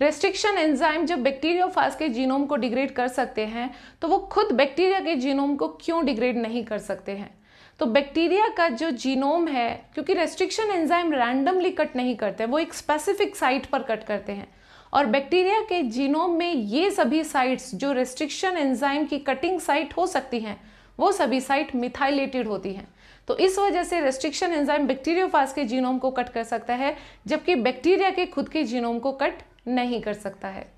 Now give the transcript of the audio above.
restriction enzyme जब bacteriophage के genome को डिग्रेड कर सकते हैं तो वो खुद बैक्टीरिया के जीनोम को क्यों डिग्रेड नहीं कर सकते हैं तो बैक्टीरिया का जो जीनोम है क्योंकि रेस्ट्रिक्शन एंजाइम रैंडमली कट नहीं करते वो एक स्पेसिफिक साइट पर कट करते हैं और बैक्टीरिया के जीनोम में ये सभी साइट्स जो रेस्ट्रिक्शन एंजाइम की कटिंग साइट हो सकती हैं वो सभी साइट मिथाइलेटेड होती हैं तो इस वजह से रेस्ट्रिक्शन एंजाइम बैक्टीरियोफाज के जीनोम को कट कर सकता है जबकि बैक्टीरिया के खुद के जीनोम को कट नहीं कर सकता है